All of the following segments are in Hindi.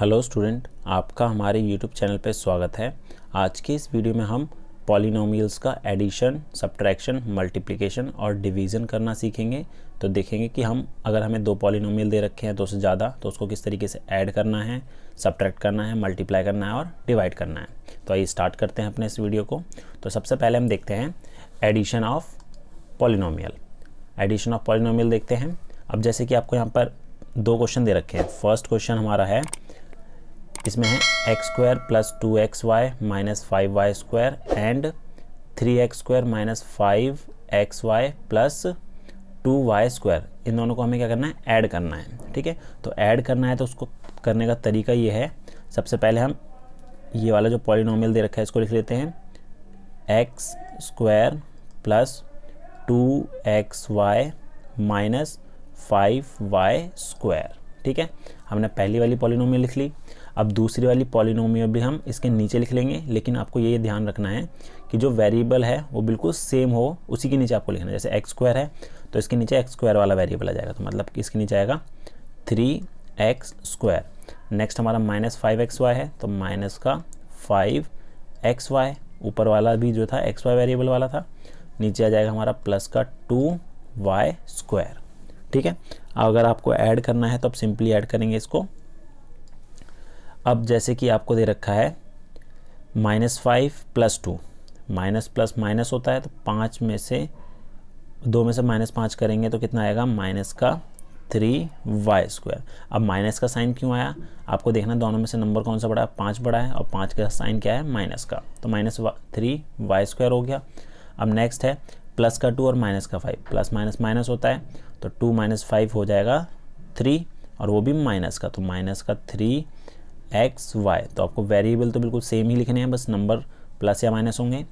हेलो स्टूडेंट आपका हमारे यूट्यूब चैनल पर स्वागत है आज के इस वीडियो में हम पॉलिनोमियल्स का एडिशन सब्ट्रैक्शन मल्टीप्लिकेशन और डिवीज़न करना सीखेंगे तो देखेंगे कि हम अगर हमें दो पॉलिनोमियल दे रखे हैं दो से ज़्यादा तो उसको किस तरीके से ऐड करना है सब्ट्रैक्ट करना है मल्टीप्लाई करना है और डिवाइड करना है तो आइए स्टार्ट करते हैं अपने इस वीडियो को तो सबसे पहले हम देखते हैं addition of polynomial addition of polynomial देखते हैं अब जैसे कि आपको यहाँ पर दो क्वेश्चन दे रखे हैं फर्स्ट क्वेश्चन हमारा है इसमें है x square plus two x y minus five y square and three x square minus five x y plus two y square इन दोनों को हमें क्या करना है ऐड करना है ठीक है तो ऐड करना है तो उसको करने का तरीका ये है सबसे पहले हम ये वाला जो पॉलिनोमियल दे रखा है इसको लिख लेते हैं x square plus two x y minus five y square ठीक है हमने पहली वाली पॉलिनोमियल लिख ली अब दूसरी वाली पॉलिनोमियल भी हम इसके नीचे लिख लेंगे लेकिन आपको ये ध्यान रखना है कि जो वेरिएबल है वो बिल्कुल सेम हो उसी के नीचे आपको लिखना है जैसे एक्स स्क्वायर है तो इसके नीचे एक्स स्क्वायर वाला वेरिएबल आ जाएगा तो मतलब कि इसके नीचे आएगा थ्री एक्स स्क्वायर नेक्स्ट हमारा माइनस फाइव एक्स वाई है तो माइनस का फाइव एक्स वाई ऊपर वाला भी जो था एक्स वाई वेरिएबल वाला था नीचे आ जाएगा हमारा प्लस का टू वाई स्क्वायर ठीक है अगर आपको ऐड करना है तो आप सिंपली ऐड करेंगे इसको अब जैसे कि आपको दे रखा है minus five plus two minus plus minus होता है तो पाँच में से दो में से माइनस पाँच करेंगे तो कितना आएगा माइनस का थ्री वाई स्क्वायर अब माइनस का साइन क्यों आया आपको देखना दोनों में से नंबर कौन सा बड़ा है पाँच बड़ा है और पाँच का साइन क्या है माइनस का तो माइनस थ्री वाई स्क्वायर हो गया अब नेक्स्ट है प्लस का टू और माइनस का फाइव प्लस माइनस माइनस होता है तो टू माइनस फाइव हो जाएगा थ्री और वो भी माइनस का तो माइनस का थ्री एक्स वाई तो आपको वेरिएबल तो बिल्कुल सेम ही लिखने हैं बस नंबर प्लस या माइनस होंगे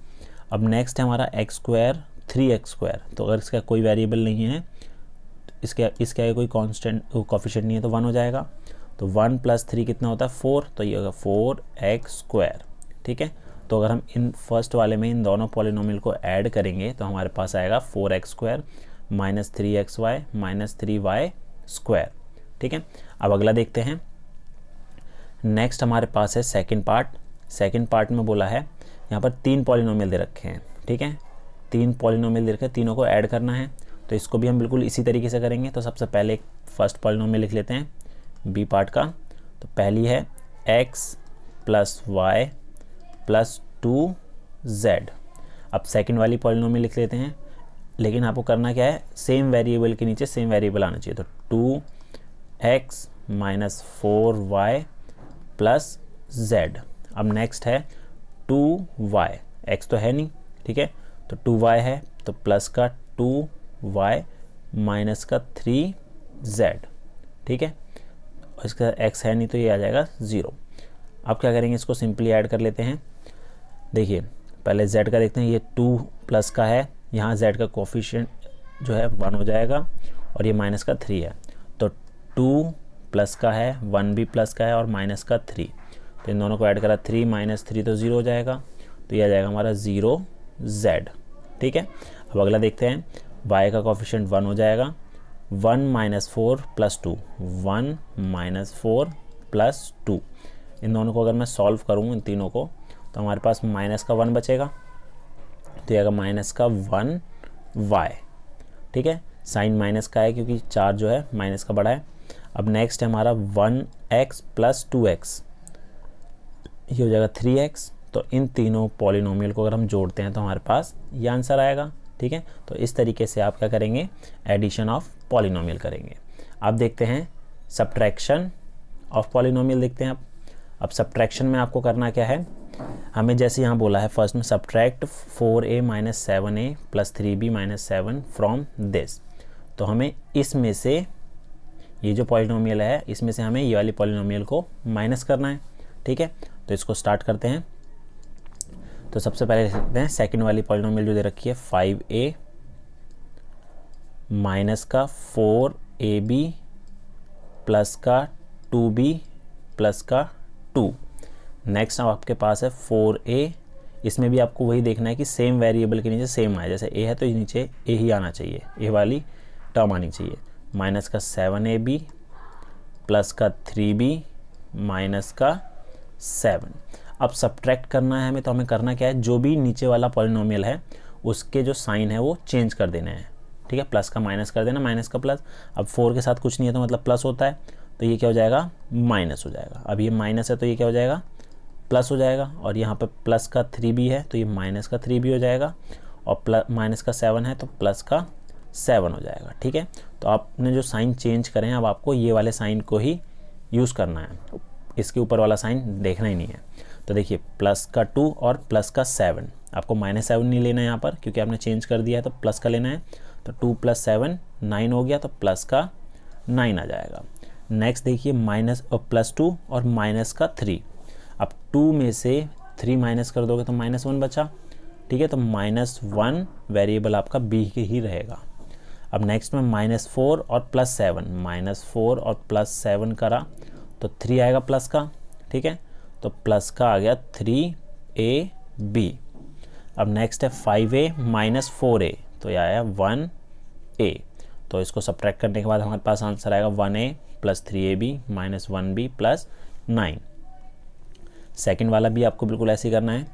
अब नेक्स्ट है हमारा x square three x square तो अगर इसका कोई वेरिएबल नहीं है इसके इसके आगे कोई कांस्टेंट कॉफिशेंट नहीं है तो वन हो जाएगा तो वन प्लस थ्री कितना होता है फोर तो ये होगा फोर एक्स स्क्वायर ठीक है तो अगर हम इन फर्स्ट वाले में इन दोनों पॉलिनोमियल को ऐड करेंगे तो हमारे पास आएगा four x square minus three x y minus three y square ठीक है अब अगला देखते हैं नेक्स्ट हमारे पास है सेकंड पार्ट सेकंड पार्ट में बोला है यहाँ पर तीन पॉलिनोमियल दे रखे हैं ठीक है तीन पॉलिनोमियल दे रखे हैं तीनों को ऐड करना है तो इसको भी हम बिल्कुल इसी तरीके से करेंगे तो सबसे पहले फर्स्ट पॉलिनोमियल लिख लेते हैं बी पार्ट का तो पहली है x plus y plus two z अब सेकेंड वाली पॉलिनोमियल लिख लेते हैं लेकिन आपको करना क्या है सेम वेरिएबल के नीचे सेम वेरिएबल आना चाहिए तो two x minus four y plus z अब नेक्स्ट है टू वाई एक्स तो है नहीं ठीक है तो टू वाई है तो प्लस का टू वाई माइनस का थ्री जेड ठीक है इसका एक्स है नहीं तो ये आ जाएगा ज़ीरो अब क्या करेंगे इसको सिंपली ऐड कर लेते हैं देखिए पहले जेड का देखते हैं ये टू प्लस का है यहाँ z का कोफिशेंट जो है वन हो जाएगा और ये माइनस का थ्री है तो टू प्लस का है वन भी प्लस का है और माइनस का थ्री तो इन दोनों को ऐड करा थ्री माइनस थ्री तो ज़ीरो हो जाएगा तो ये आ जाएगा हमारा ज़ीरो जेड ठीक है अब अगला देखते हैं वाई का कॉफिशेंट वन हो जाएगा one minus four plus two one minus four plus two इन दोनों को अगर मैं सॉल्व करूँ इन तीनों को तो हमारे पास माइनस का वन बचेगा तो ये आएगा माइनस का वन वाई ठीक है साइन माइनस का है क्योंकि चार जो है माइनस का बड़ा है अब नेक्स्ट है हमारा one x plus two x ये हो जाएगा थ्री एक्स तो इन तीनों पॉलिनोमियल को अगर हम जोड़ते हैं तो हमारे पास ये आंसर आएगा ठीक है तो इस तरीके से आप क्या करेंगे एडिशन ऑफ पॉलिनोमियल करेंगे आप देखते हैं सब्ट्रैक्शन ऑफ पॉलिनोमियल देखते हैं आप अब सब्ट्रैक्शन में आपको करना क्या है हमें जैसे यहाँ बोला है फर्स्ट में subtract four a minus seven a plus three b minus seven from this तो हमें इसमें से ये जो पॉलिनोमियल है इसमें से हमें ये वाली पॉलिनोमियल को माइनस करना है ठीक है तो इसको स्टार्ट करते हैं तो सबसे पहले सकते हैं सेकेंड वाली पॉलिनोमियल जो दे रखी है फाइव ए माइनस का फोर ए बी प्लस का टू बी प्लस का टू नेक्स्ट अब आपके पास है फोर ए इसमें भी आपको वही देखना है कि सेम वेरिएबल के नीचे सेम आए जैसे ए है तो नीचे ए ही आना चाहिए ए वाली टर्म आनी चाहिए माइनस का सेवन ए बी प्लस का थ्री बी माइनस का सेवन अब सब्ट्रैक्ट करना है हमें तो हमें करना क्या है जो भी नीचे वाला पॉलिनोमियल है उसके जो साइन है वो चेंज कर देने हैं ठीक है प्लस का माइनस कर देना माइनस का प्लस अब फोर के साथ कुछ नहीं है तो मतलब प्लस होता है तो ये क्या हो जाएगा माइनस हो जाएगा अब ये माइनस है तो ये क्या हो जाएगा प्लस हो जाएगा और यहाँ पर प्लस का थ्री भी है तो ये माइनस का थ्री भी हो जाएगा और प्लस माइनस का सेवन है तो प्लस का सेवन हो जाएगा ठीक है तो आपने जो साइन चेंज करें अब आपको ये वाले साइन को ही यूज़ करना है इसके ऊपर वाला साइन देखना ही नहीं है तो देखिए प्लस का टू और प्लस का सेवन आपको माइनस सेवन नहीं लेना है यहाँ पर क्योंकि आपने चेंज कर दिया है तो प्लस का लेना है तो टू प्लस सेवन नाइन हो गया तो प्लस का नाइन आ जाएगा नेक्स्ट देखिए माइनस प्लस टू और माइनस का थ्री अब टू में से थ्री माइनस कर दोगे तो माइनस वन बचा ठीक है तो माइनस वन वेरिएबल आपका बी ही रहेगा अब नेक्स्ट में माइनस फोर और प्लस सेवन माइनस फोर और प्लस सेवन करा तो थ्री आएगा प्लस का ठीक है तो प्लस का आ गया थ्री ए बी अब नेक्स्ट है five a minus four a तो यह आया वन ए तो इसको सब्ट्रैक्ट करने के बाद हमारे पास आंसर आएगा one a plus three a b minus one b plus nine second वाला भी आपको बिल्कुल ऐसे करना है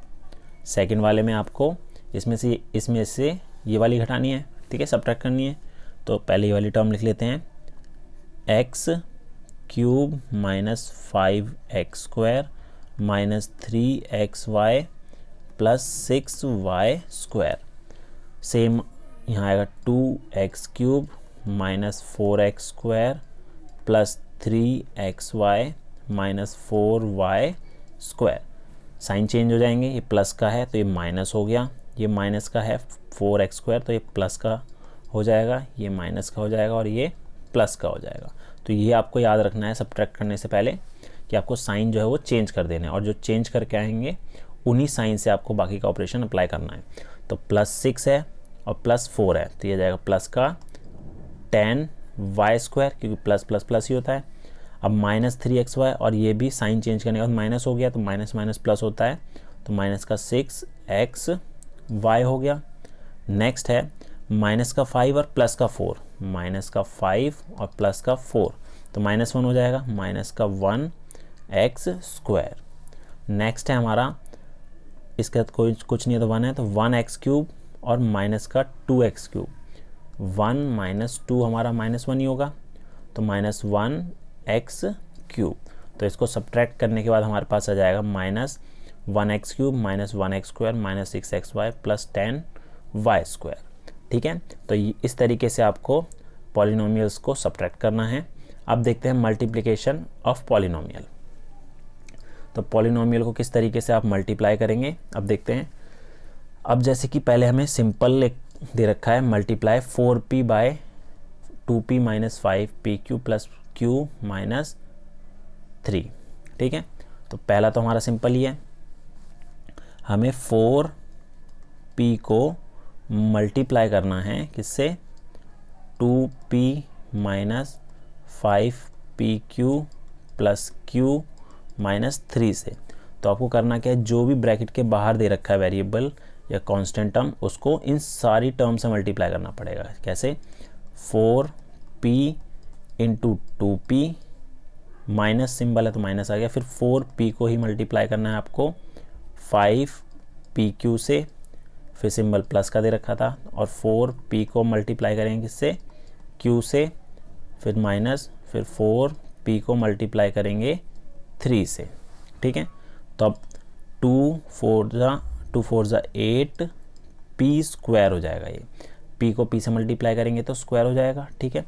सेकंड वाले में आपको इसमें से इसमें से ये वाली घटानी है ठीक है सब करनी है तो पहले ये वाली टर्म लिख लेते हैं x cube minus five x square minus three x y plus six y square same यहाँ आएगा two x cube minus four x square plus three x y minus four y square sign change हो जाएंगे ये प्लस का है तो ये माइनस हो गया ये माइनस का है फोर एक्स स्क्वायर तो ये प्लस का हो जाएगा ये माइनस का हो जाएगा और ये प्लस का हो जाएगा तो ये आपको याद रखना है सब्ट्रैक्ट करने से पहले कि आपको साइन जो है वो चेंज कर देना है और जो चेंज करके आएंगे उन्हीं साइन से आपको बाकी का ऑपरेशन अप्लाई करना है तो प्लस सिक्स है और प्लस फोर है तो ये जाएगा प्लस का टेन वाई स्क्वायर क्योंकि प्लस प्लस प्लस ही होता है अब माइनस थ्री एक्स वाई और ये भी साइन चेंज करने के बाद माइनस हो गया तो माइनस माइनस प्लस होता है तो माइनस का सिक्स एक्स वाई हो गया नेक्स्ट है माइनस का फाइव और प्लस का फोर माइनस का फाइव और प्लस का फोर तो माइनस वन हो जाएगा माइनस का वन एक्स स्क्वायर नेक्स्ट है हमारा इसके साथ तो कोई कुछ नहीं है तो वन है तो वन एक्स क्यूब और माइनस का two x cube one minus two हमारा माइनस वन ही होगा तो माइनस वन एक्स क्यूब तो इसको सब्ट्रैक्ट करने के बाद हमारे पास आ जाएगा minus one x cube minus one x square minus six x y plus ten y square ठीक है तो इस तरीके से आपको पॉलिनोमियल्स को सब्ट्रैक्ट करना है अब देखते हैं मल्टीप्लीकेशन ऑफ पॉलिनोमियल तो पॉलिनोमियल को किस तरीके से आप मल्टीप्लाई करेंगे अब देखते हैं अब जैसे कि पहले हमें सिंपल एक दे रखा है multiply four p by two p minus five p q plus q minus three ठीक है तो पहला तो हमारा सिंपल ही है हमें फोर पी को मल्टीप्लाई करना है किससे two p minus five p q plus q minus three से तो आपको करना क्या है जो भी ब्रैकेट के बाहर दे रखा है वेरिएबल या कांस्टेंट टर्म उसको इन सारी टर्म से मल्टीप्लाई करना पड़ेगा कैसे four p into two p minus symbol है तो माइनस आ गया फिर फोर पी को ही मल्टीप्लाई करना है आपको फाइव पी क्यू से फिर सिंबल प्लस का दे रखा था और फोर पी को मल्टीप्लाई करेंगे किससे क्यू से फिर माइनस फिर फोर पी को मल्टीप्लाई करेंगे थ्री से ठीक है तो अब टू फोर ज़ा टू फोर ज़ा एट पी स्क्वायर हो जाएगा ये पी को पी से मल्टीप्लाई करेंगे तो स्क्वायर हो जाएगा ठीक है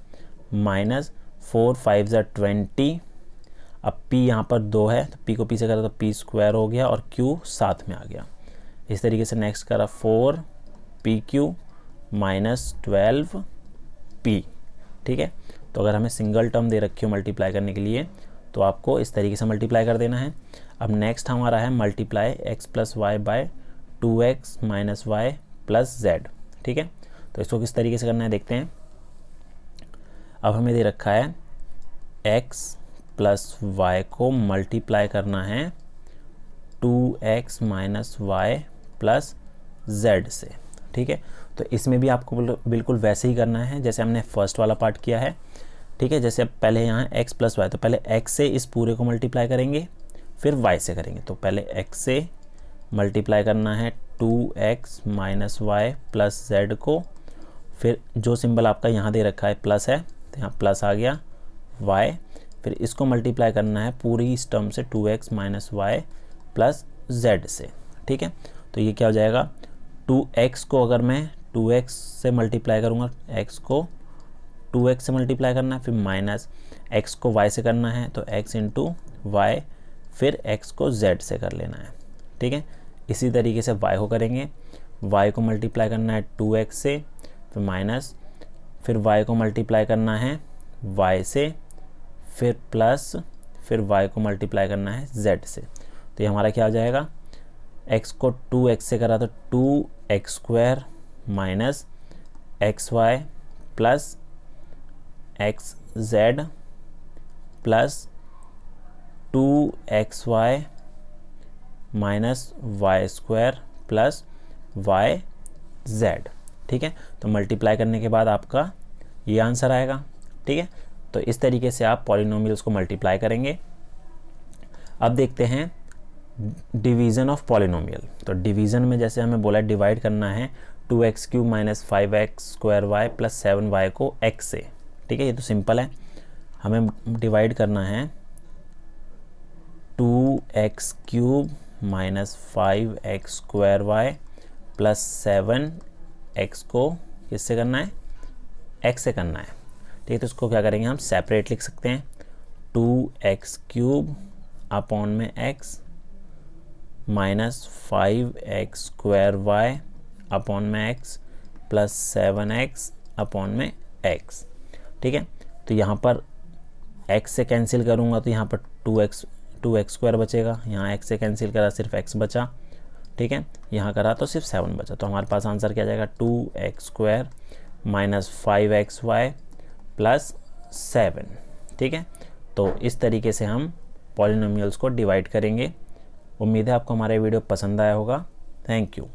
माइनस फोर फाइव ज़ा ट्वेंटी अब p यहाँ पर दो है तो p को पी से करा तो p स्क्वायर हो गया और q साथ में आ गया इस तरीके से नेक्स्ट करा four p q minus twelve p ठीक है तो अगर हमें सिंगल टर्म दे रखी हो मल्टीप्लाई करने के लिए तो आपको इस तरीके से मल्टीप्लाई कर देना है अब नेक्स्ट हमारा है multiply x plus y by two x minus y plus z ठीक है तो इसको किस तरीके से करना है देखते हैं अब हमें दे रखा है एक्स प्लस वाई को मल्टीप्लाई करना है two x minus y plus z से ठीक है तो इसमें भी आपको बिल्कुल वैसे ही करना है जैसे हमने फर्स्ट वाला पार्ट किया है ठीक है जैसे अब पहले यहाँ x प्लस वाई तो पहले x से इस पूरे को मल्टीप्लाई करेंगे फिर y से करेंगे तो पहले x से मल्टीप्लाई करना है 2x x minus y plus z को फिर जो सिंबल आपका यहाँ दे रखा है प्लस है तो यहाँ प्लस आ गया वाई फिर इसको मल्टीप्लाई करना है पूरी इस टर्म से two x minus y plus z से ठीक है तो ये क्या हो जाएगा टू एक्स को अगर मैं टू एक्स से मल्टीप्लाई करूँगा एक्स को टू एक्स से मल्टीप्लाई करना है फिर माइनस एक्स को वाई से करना है तो एक्स इंटू वाई फिर एक्स को जेड से कर लेना है ठीक है इसी तरीके से वाई को करेंगे वाई को मल्टीप्लाई करना है टू एक्स से फिर माइनस फिर y को मल्टीप्लाई करना है y से फिर प्लस फिर y को मल्टीप्लाई करना है z से तो ये हमारा क्या हो जाएगा x को 2x से करा तो two x square minus x y plus x z plus two x y minus y square plus y z ठीक है तो मल्टीप्लाई करने के बाद आपका ये आंसर आएगा ठीक है तो इस तरीके से आप पॉलिनोमियल्स को मल्टीप्लाई करेंगे अब देखते हैं डिवीज़न ऑफ पॉलिनोमियल तो डिवीज़न में जैसे हमें बोला डिवाइड करना है two x q minus five x square y plus seven y को एक्स से ठीक है ये तो सिंपल है हमें डिवाइड करना है two x cube minus five x square y plus seven x को किससे करना है एक्स से करना है ठीक है तो इसको क्या करेंगे हम सेपरेट लिख सकते हैं टू एक्स क्यूब अपॉन में x minus five x square y upon में x plus seven x upon में एक्स ठीक है तो यहाँ पर एक्स से कैंसिल करूँगा तो यहाँ पर two x two x square बचेगा यहाँ एक्स से कैंसिल करा सिर्फ एक्स बचा ठीक है यहाँ करा तो सिर्फ सेवन बचा तो हमारे पास आंसर क्या जाएगा two x square minus five x y plus seven ठीक है तो इस तरीके से हम पॉलिनोमियल्स को डिवाइड करेंगे उम्मीद है आपको हमारा वीडियो पसंद आया होगा थैंक यू